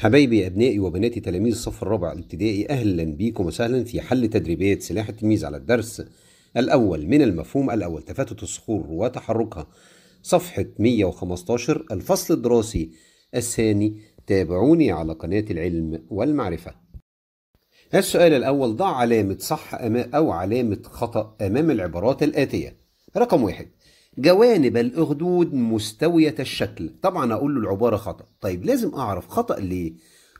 حبايبي أبنائي وبناتي تلاميذ الصف الرابع الابتدائي أهلا بيكم وسهلا في حل تدريبات سلاح التلميذ على الدرس الأول من المفهوم الأول تفتت الصخور وتحركها صفحة 115 الفصل الدراسي الثاني تابعوني على قناة العلم والمعرفة السؤال الأول ضع علامة صح أو علامة خطأ أمام العبارات الآتية رقم واحد جوانب الأخدود مستوية الشكل طبعا أقول له العبارة خطأ طيب لازم أعرف خطأ ليه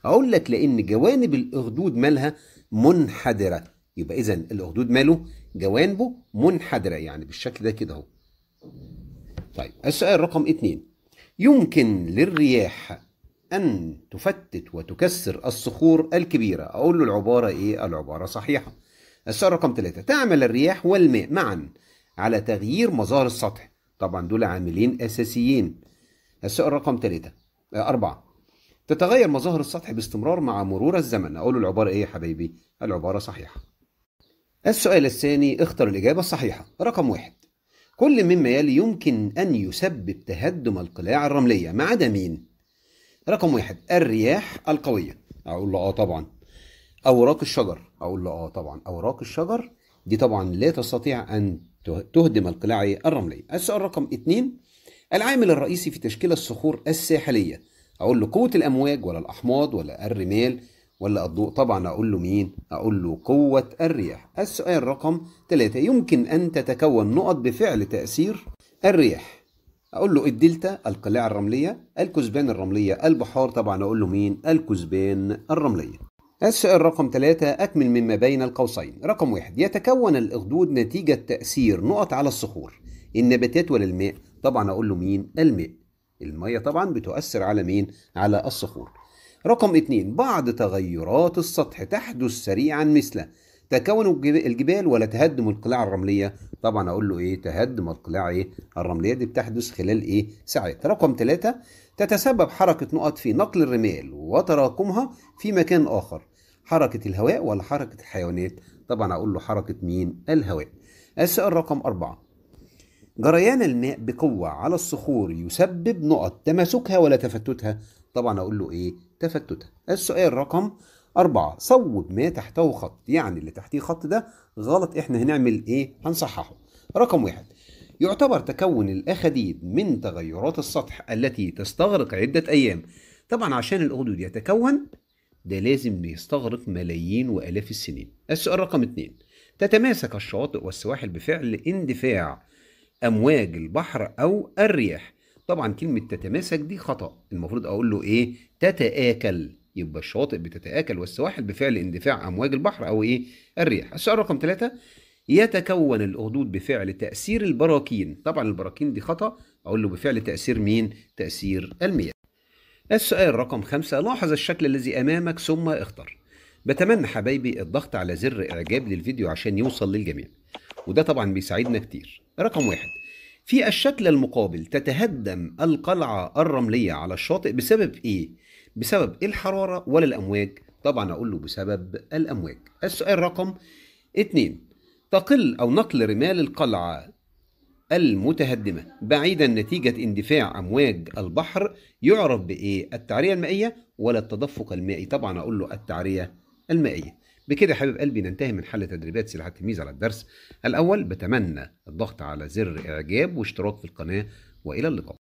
أقول لك لأن جوانب الأخدود مالها منحدرة يبقى إذا الأخدود ماله جوانبه منحدرة يعني بالشكل ده كده أهو طيب السؤال رقم اتنين يمكن للرياح أن تفتت وتكسر الصخور الكبيرة أقول له العبارة إيه؟ العبارة صحيحة السؤال رقم ثلاثة تعمل الرياح والماء معا على تغيير مظهر السطح طبعا دول عاملين اساسيين السؤال رقم ثلاثة آه، أربعة تتغير مظاهر السطح باستمرار مع مرور الزمن أقول العبارة إيه يا حبايبي العبارة صحيحة السؤال الثاني اختر الإجابة الصحيحة رقم واحد كل مما يلي يمكن أن يسبب تهدم القلاع الرملية ما عدا مين رقم واحد الرياح القوية أقول له آه طبعا أوراق الشجر أقول له آه طبعا أوراق الشجر دي طبعا لا تستطيع أن تهدم القلاع الرملية السؤال رقم اثنين العامل الرئيسي في تشكيل الصخور الساحلية أقول له قوة الأمواج ولا الأحماض ولا الرمال ولا الضوء طبعا أقول له مين أقول له قوة الرياح السؤال رقم ثلاثة يمكن أن تتكون نقط بفعل تأثير الرياح أقول له الدلتا القلاع الرملية الكثبان الرملية البحار طبعا أقول له مين الكثبان الرملية السؤال رقم ثلاثة أكمل مما بين القوسين رقم واحد يتكون الأخدود نتيجة تأثير نقط على الصخور النباتات ولا الماء طبعا أقول له مين الماء المية طبعا بتؤثر على مين على الصخور رقم اثنين بعض تغيرات السطح تحدث سريعا مثل تكون الجبال ولا تهدم القلاع الرمليه طبعا اقول له ايه تهدم القلاع ايه الرمليه دي بتحدث خلال ايه ساعات رقم ثلاثة تتسبب حركه نقط في نقل الرمال وتراكمها في مكان اخر حركة الهواء ولا حركة الحيوانات طبعا هقول له حركة مين الهواء السؤال رقم أربعة جريان الماء بقوة على الصخور يسبب نقط تماسكها ولا تفتتها طبعا أقول له إيه تفتتها السؤال رقم أربعة صوب ما تحته خط يعني اللي تحتيه خط ده غلط إحنا هنعمل إيه هنصححه رقم واحد يعتبر تكون الأخديد من تغيرات السطح التي تستغرق عدة أيام طبعا عشان الأخدود يتكون ده لازم بيستغرق ملايين وآلاف السنين السؤال رقم اتنين تتماسك الشواطئ والسواحل بفعل اندفاع أمواج البحر أو الرياح طبعا كلمة تتماسك دي خطأ المفروض أقول له إيه تتآكل يبقى الشواطئ بتتآكل والسواحل بفعل اندفاع أمواج البحر أو إيه الرياح السؤال رقم ثلاثة يتكون الأخدود بفعل تأثير البراكين طبعا البراكين دي خطأ أقول له بفعل تأثير مين تأثير المياه السؤال رقم خمسة لاحظ الشكل الذي أمامك ثم اختر بتمنى حبايبي الضغط على زر إعجاب للفيديو عشان يوصل للجميع وده طبعا بيساعدنا كتير رقم واحد في الشكل المقابل تتهدم القلعة الرملية على الشاطئ بسبب إيه؟ بسبب الحرارة ولا الأمواج؟ طبعا أقول له بسبب الأمواج السؤال رقم اتنين تقل أو نقل رمال القلعة المتهدمة بعيدا نتيجة اندفاع أمواج البحر يعرف بإيه؟ التعرية المائية ولا التدفق المائي؟ طبعا أقول له التعرية المائية. بكده حبيب قلبي ننتهي من حل تدريبات سلعة التلميذ على الدرس الأول بتمنى الضغط على زر إعجاب واشتراك في القناة وإلى اللقاء.